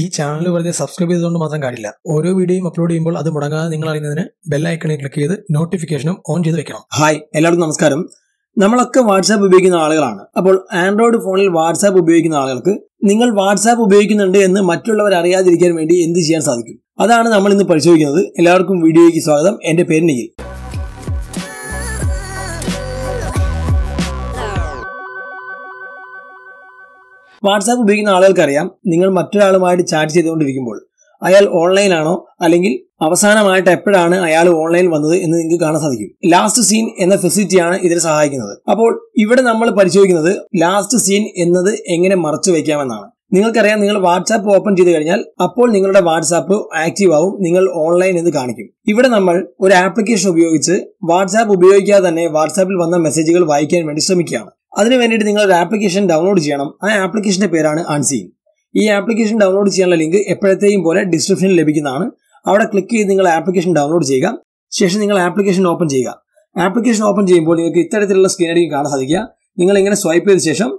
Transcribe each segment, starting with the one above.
ഈ ചാനൽ വെറുതെ സബ്സ്ക്രൈബ് ചെയ്തുകൊണ്ട് മാത്രം കാര്യമില്ല ഓരോ വീഡിയോയും അപ്ലോഡ് ചെയ്യുമ്പോൾ അത് മുടങ്ങാതെ നിങ്ങൾ അറിയുന്നതിന് ബെല്ലൈക്കണിൽ ക്ലിക്ക് ചെയ്ത് നോട്ടിഫിക്കേഷനും ഓൺ ചെയ്ത് വെക്കണം ഹായ് എല്ലാവർക്കും നമസ്കാരം നമ്മളൊക്കെ വാട്സാപ്പ് ഉപയോഗിക്കുന്ന ആളുകളാണ് അപ്പോൾ ആൻഡ്രോയിഡ് ഫോണിൽ വാട്സാപ്പ് ഉപയോഗിക്കുന്ന ആളുകൾക്ക് നിങ്ങൾ വാട്സാപ്പ് ഉപയോഗിക്കുന്നുണ്ട് എന്ന് മറ്റുള്ളവർ അറിയാതിരിക്കാൻ വേണ്ടി എന്ത് ചെയ്യാൻ സാധിക്കും അതാണ് നമ്മൾ ഇന്ന് പരിശോധിക്കുന്നത് എല്ലാവർക്കും വീഡിയോയ്ക്ക് സ്വാഗതം എന്റെ പേര് നിഖിൽ വാട്സാപ്പ് ഉപയോഗിക്കുന്ന ആളുകൾക്കറിയാം നിങ്ങൾ മറ്റൊരാളുമായിട്ട് ചാറ്റ് ചെയ്തുകൊണ്ടിരിക്കുമ്പോൾ അയാൾ ഓൺലൈനാണോ അല്ലെങ്കിൽ അവസാനമായിട്ട് എപ്പോഴാണ് അയാൾ ഓൺലൈനിൽ വന്നത് എന്ന് നിങ്ങൾക്ക് കാണാൻ സാധിക്കും ലാസ്റ്റ് സീൻ എന്ന ഫെസിലിറ്റിയാണ് ഇതിനെ സഹായിക്കുന്നത് അപ്പോൾ ഇവിടെ നമ്മൾ പരിശോധിക്കുന്നത് ലാസ്റ്റ് സീൻ എന്നത് എങ്ങനെ മറച്ചു വയ്ക്കാമെന്നാണ് നിങ്ങൾക്കറിയാം നിങ്ങൾ വാട്സാപ്പ് ഓപ്പൺ ചെയ്ത് കഴിഞ്ഞാൽ അപ്പോൾ നിങ്ങളുടെ വാട്സാപ്പ് ആക്റ്റീവ് ആവും നിങ്ങൾ ഓൺലൈൻ എന്ന് കാണിക്കും ഇവിടെ നമ്മൾ ഒരു ആപ്ലിക്കേഷൻ ഉപയോഗിച്ച് വാട്സാപ്പ് ഉപയോഗിക്കാതെ തന്നെ വാട്സാപ്പിൽ വന്ന മെസ്സേജുകൾ വായിക്കാൻ വേണ്ടി ശ്രമിക്കുകയാണ് അതിന് വേണ്ടിയിട്ട് നിങ്ങൾ ഒരു ആപ്ലിക്കേഷൻ ഡൗൺലോഡ് ചെയ്യണം ആ ആപ്ലിക്കേഷന്റെ പേരാണ് അൺസീൻ ഈ ആപ്ലിക്കേഷൻ ഡൗൺലോഡ് ചെയ്യാനുള്ള ലിങ്ക് എപ്പോഴത്തെയും പോലെ ഡിസ്ക്രിപ്ഷനിൽ ലഭിക്കുന്നതാണ് അവിടെ ക്ലിക്ക് ചെയ്ത് നിങ്ങൾ ആപ്ലിക്കേഷൻ ഡൗൺലോഡ് ചെയ്യുക ശേഷം നിങ്ങൾ ആപ്ലിക്കേഷൻ ഓപ്പൺ ചെയ്യുക ആപ്ലിക്കേഷൻ ഓപ്പൺ ചെയ്യുമ്പോൾ നിങ്ങൾക്ക് ഇത്തരത്തിലുള്ള ആയിരിക്കും കാണാൻ സാധിക്കുക നിങ്ങൾ ഇങ്ങനെ സ്വൈപ്പ് ചെയ്ത ശേഷം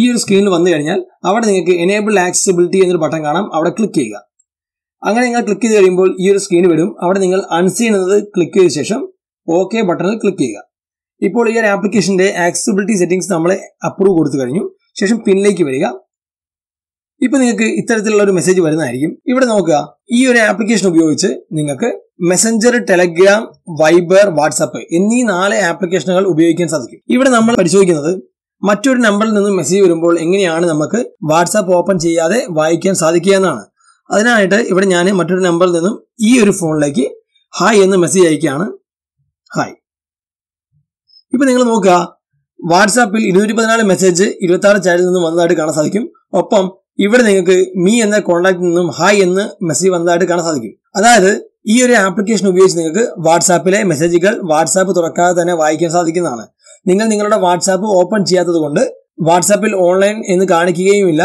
ഈ ഒരു സ്ക്രീനിൽ വന്നു കഴിഞ്ഞാൽ അവിടെ നിങ്ങൾക്ക് എനേബിൾ ആക്സസിബിലിറ്റി എന്നൊരു ബട്ടൺ കാണാം അവിടെ ക്ലിക്ക് ചെയ്യുക അങ്ങനെ നിങ്ങൾ ക്ലിക്ക് ചെയ്ത് കഴിയുമ്പോൾ ഈ ഒരു സ്ക്രീൻ വരും അവിടെ നിങ്ങൾ അൺസീൻ എന്നത് ക്ലിക്ക് ചെയ്ത ശേഷം ഓക്കെ ബട്ടണിൽ ക്ലിക്ക് ചെയ്യുക ഇപ്പോൾ ഈ ഒരു ആപ്ലിക്കേഷന്റെ ആക്സസിബിലിറ്റി സെറ്റിംഗ്സ് നമ്മൾ അപ്രൂവ് കൊടുത്തു കഴിഞ്ഞു ശേഷം പിന്നിലേക്ക് വരിക ഇപ്പോൾ നിങ്ങൾക്ക് ഇത്തരത്തിലുള്ള ഒരു മെസ്സേജ് വരുന്നതായിരിക്കും ഇവിടെ നോക്കുക ഈ ഒരു ആപ്ലിക്കേഷൻ ഉപയോഗിച്ച് നിങ്ങൾക്ക് മെസ്സഞ്ചർ ടെലഗ്രാം വൈബർ വാട്സപ്പ് എന്നീ നാല് ആപ്ലിക്കേഷനുകൾ ഉപയോഗിക്കാൻ സാധിക്കും ഇവിടെ നമ്മൾ പരിശോധിക്കുന്നത് മറ്റൊരു നമ്പറിൽ നിന്ന് മെസ്സേജ് വരുമ്പോൾ എങ്ങനെയാണ് നമുക്ക് വാട്സാപ്പ് ഓപ്പൺ ചെയ്യാതെ വായിക്കാൻ സാധിക്കുക എന്നാണ് അതിനായിട്ട് ഇവിടെ ഞാൻ മറ്റൊരു നമ്പറിൽ നിന്നും ഈ ഒരു ഫോണിലേക്ക് ഹായ് എന്ന് മെസ്സേജ് അയക്കുകയാണ് ഹായ് ഇപ്പൊ നിങ്ങൾ നോക്കുക വാട്സാപ്പിൽ ഇരുന്നൂറ്റി പതിനാല് മെസ്സേജ് ഇരുപത്തി ആറ് ചാറ്റിൽ നിന്നും വന്നതായിട്ട് കാണാൻ സാധിക്കും ഒപ്പം ഇവിടെ നിങ്ങൾക്ക് മീ എന്ന കോൺടാക്റ്റിൽ നിന്നും ഹായ് എന്ന് മെസ്സേജ് വന്നതായിട്ട് കാണാൻ സാധിക്കും അതായത് ഈ ഒരു ആപ്ലിക്കേഷൻ ഉപയോഗിച്ച് നിങ്ങൾക്ക് വാട്സാപ്പിലെ മെസ്സേജുകൾ വാട്സാപ്പ് തുറക്കാതെ തന്നെ വായിക്കാൻ സാധിക്കുന്നതാണ് നിങ്ങൾ നിങ്ങളുടെ വാട്സാപ്പ് ഓപ്പൺ ചെയ്യാത്തത് വാട്സാപ്പിൽ ഓൺലൈൻ എന്ന് കാണിക്കുകയുമില്ല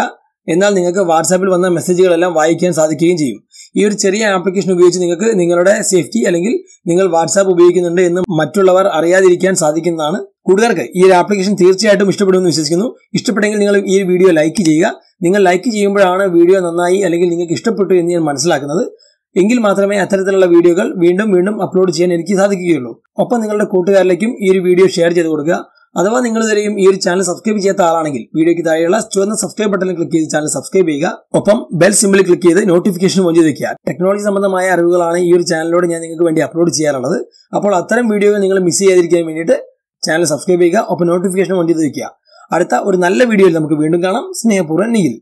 എന്നാൽ നിങ്ങൾക്ക് വാട്സാപ്പിൽ വന്ന മെസ്സേജുകളെല്ലാം വായിക്കാൻ സാധിക്കുകയും ചെയ്യും ഈ ഒരു ചെറിയ ആപ്ലിക്കേഷൻ ഉപയോഗിച്ച് നിങ്ങൾക്ക് നിങ്ങളുടെ സേഫ്റ്റി അല്ലെങ്കിൽ നിങ്ങൾ വാട്സാപ്പ് ഉപയോഗിക്കുന്നുണ്ട് എന്ന് മറ്റുള്ളവർ അറിയാതിരിക്കാൻ സാധിക്കുന്നതാണ് കൂടുതലർക്ക് ഈ ഒരു ആപ്ലിക്കേഷൻ തീർച്ചയായിട്ടും ഇഷ്ടപ്പെടുമെന്ന് വിശ്വസിക്കുന്നു ഇഷ്ടപ്പെട്ടെങ്കിൽ നിങ്ങൾ ഈ വീഡിയോ ലൈക്ക് ചെയ്യുക നിങ്ങൾ ലൈക്ക് ചെയ്യുമ്പോഴാണ് വീഡിയോ നന്നായി അല്ലെങ്കിൽ നിങ്ങൾക്ക് ഇഷ്ടപ്പെട്ടു എന്ന് ഞാൻ മനസ്സിലാക്കുന്നത് എങ്കിൽ മാത്രമേ അത്തരത്തിലുള്ള വീഡിയോകൾ വീണ്ടും വീണ്ടും അപ്ലോഡ് ചെയ്യാൻ എനിക്ക് സാധിക്കുകയുള്ളൂ ഒപ്പം നിങ്ങളുടെ കൂട്ടുകാരിലേക്കും ഈ ഒരു വീഡിയോ ഷെയർ ചെയ്ത് കൊടുക്കുക അഥവാ നിങ്ങൾ ഇതുവരെയും ഈ ഒരു ചാനൽ സബ്സ്ക്രൈബ് ചെയ്യാത്ത ആളാണെങ്കിൽ വീഡിയോയ്ക്ക് താഴെയുള്ള ചുവന്ന സബ്സ്ക്രൈബ് ബട്ടണിൽ ക്ലിക്ക് ചെയ്ത് ചാനൽ സബ്സ്ക്രൈബ് ചെയ്യുക ഒപ്പം ബെൽ സിമ്പിളിൽ ക്ലിക്ക് ചെയ്ത് നോട്ടിഫിക്കേഷൻ ഓൺ ചെയ്ത് വെക്കുക ടെക്നോളജി സംബന്ധമായ അറിവുകളാണ് ഈ ഒരു ചാനലിലൂടെ ഞാൻ നിങ്ങൾക്ക് വേണ്ടി അപ്ലോഡ് ചെയ്യാറുള്ളത് അപ്പോൾ അത്തരം വീഡിയോകൾ നിങ്ങൾ മിസ് ചെയ്യാതിരിക്കാൻ വേണ്ടിയിട്ട് ചാനൽ സബ്സ്ക്രൈബ് ചെയ്യുക ഒപ്പം നോട്ടിഫിക്കേഷൻ ഓൺ ചെയ്ത് വെക്കുക അടുത്ത ഒരു നല്ല വീഡിയോയിൽ നമുക്ക് വീണ്ടും കാണാം സ്നേഹപൂർവ്വം നീൽ